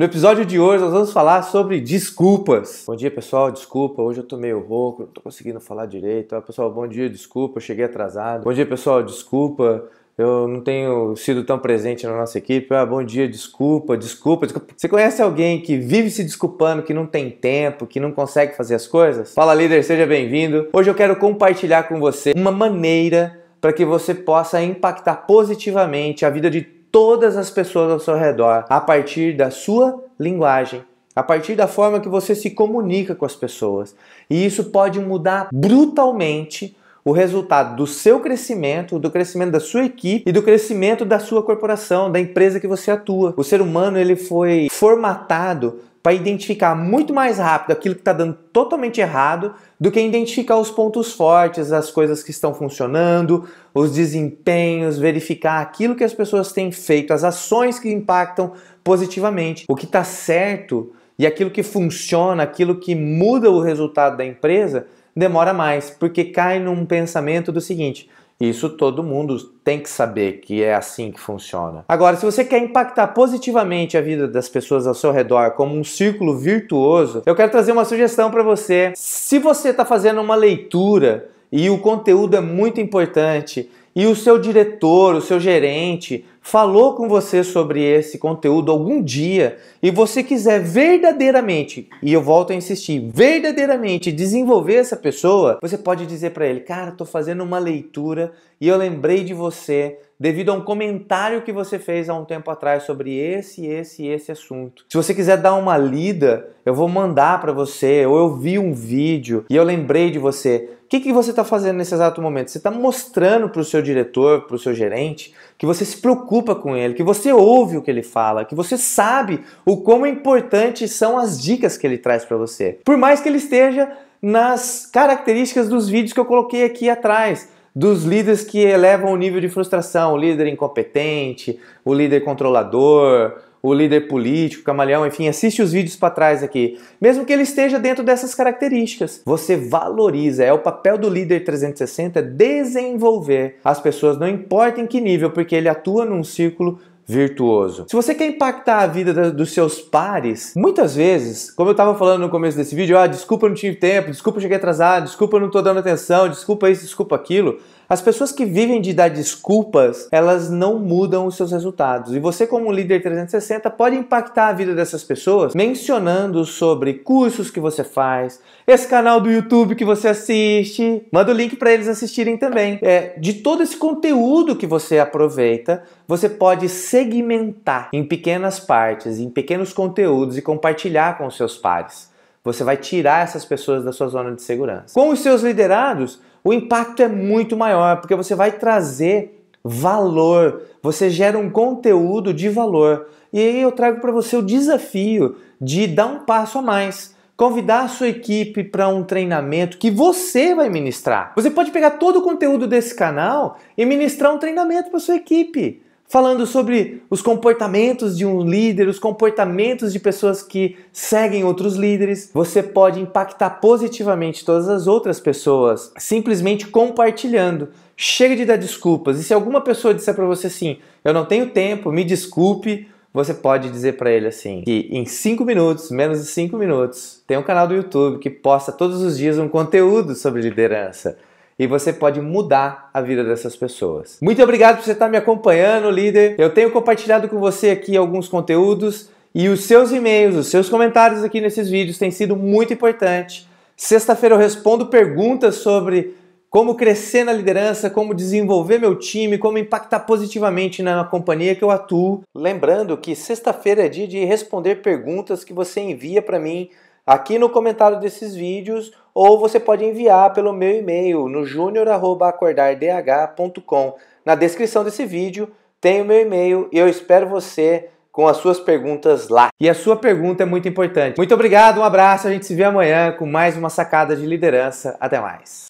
No episódio de hoje nós vamos falar sobre desculpas. Bom dia pessoal, desculpa, hoje eu tô meio rouco, não tô conseguindo falar direito. Ah, pessoal, bom dia, desculpa, eu cheguei atrasado. Bom dia pessoal, desculpa, eu não tenho sido tão presente na nossa equipe. Ah, bom dia, desculpa, desculpa, desculpa. Você conhece alguém que vive se desculpando, que não tem tempo, que não consegue fazer as coisas? Fala líder, seja bem-vindo. Hoje eu quero compartilhar com você uma maneira para que você possa impactar positivamente a vida de todas as pessoas ao seu redor a partir da sua linguagem, a partir da forma que você se comunica com as pessoas. E isso pode mudar brutalmente o resultado do seu crescimento, do crescimento da sua equipe e do crescimento da sua corporação, da empresa que você atua. O ser humano ele foi formatado para identificar muito mais rápido aquilo que está dando totalmente errado do que identificar os pontos fortes, as coisas que estão funcionando, os desempenhos, verificar aquilo que as pessoas têm feito, as ações que impactam positivamente. O que está certo e aquilo que funciona, aquilo que muda o resultado da empresa demora mais, porque cai num pensamento do seguinte: isso todo mundo tem que saber que é assim que funciona. Agora, se você quer impactar positivamente a vida das pessoas ao seu redor como um círculo virtuoso, eu quero trazer uma sugestão para você. Se você está fazendo uma leitura e o conteúdo é muito importante e o seu diretor, o seu gerente falou com você sobre esse conteúdo algum dia e você quiser verdadeiramente, e eu volto a insistir, verdadeiramente desenvolver essa pessoa, você pode dizer para ele: "Cara, estou fazendo uma leitura e eu lembrei de você devido a um comentário que você fez há um tempo atrás sobre esse, esse e esse assunto. Se você quiser dar uma lida, eu vou mandar para você, ou eu vi um vídeo e eu lembrei de você. O que, que você está fazendo nesse exato momento? Você está mostrando para o seu diretor, para o seu gerente, que você se preocupa com ele, que você ouve o que ele fala, que você sabe o quão importantes são as dicas que ele traz para você. Por mais que ele esteja nas características dos vídeos que eu coloquei aqui atrás dos líderes que elevam o nível de frustração, o líder incompetente, o líder controlador, o líder político, camaleão, enfim, assiste os vídeos para trás aqui. Mesmo que ele esteja dentro dessas características, você valoriza, é o papel do líder 360 é desenvolver as pessoas, não importa em que nível, porque ele atua num círculo virtuoso. Se você quer impactar a vida da, dos seus pares, muitas vezes, como eu estava falando no começo desse vídeo, ah, desculpa, não tive tempo, desculpa, cheguei atrasado, desculpa, não estou dando atenção, desculpa isso, desculpa aquilo. As pessoas que vivem de dar desculpas, elas não mudam os seus resultados. E você, como líder 360, pode impactar a vida dessas pessoas mencionando sobre cursos que você faz, esse canal do YouTube que você assiste. Manda o link para eles assistirem também. É, de todo esse conteúdo que você aproveita, você pode segmentar em pequenas partes, em pequenos conteúdos e compartilhar com os seus pares. Você vai tirar essas pessoas da sua zona de segurança. Com os seus liderados, o impacto é muito maior, porque você vai trazer valor, você gera um conteúdo de valor. E aí eu trago para você o desafio de dar um passo a mais. Convidar a sua equipe para um treinamento que você vai ministrar. Você pode pegar todo o conteúdo desse canal e ministrar um treinamento para sua equipe falando sobre os comportamentos de um líder, os comportamentos de pessoas que seguem outros líderes. Você pode impactar positivamente todas as outras pessoas simplesmente compartilhando. Chega de dar desculpas. E se alguma pessoa disser para você assim, eu não tenho tempo, me desculpe, você pode dizer para ele assim, que em cinco minutos, menos de cinco minutos, tem um canal do YouTube que posta todos os dias um conteúdo sobre liderança e você pode mudar a vida dessas pessoas. Muito obrigado por você estar me acompanhando, líder. Eu tenho compartilhado com você aqui alguns conteúdos e os seus e-mails, os seus comentários aqui nesses vídeos têm sido muito importante. Sexta-feira eu respondo perguntas sobre como crescer na liderança, como desenvolver meu time, como impactar positivamente na companhia que eu atuo. Lembrando que sexta-feira é dia de responder perguntas que você envia para mim aqui no comentário desses vídeos ou você pode enviar pelo meu e-mail no junior@acordardh.com. Na descrição desse vídeo tem o meu e-mail e eu espero você com as suas perguntas lá. E a sua pergunta é muito importante. Muito obrigado, um abraço, a gente se vê amanhã com mais uma sacada de liderança. Até mais.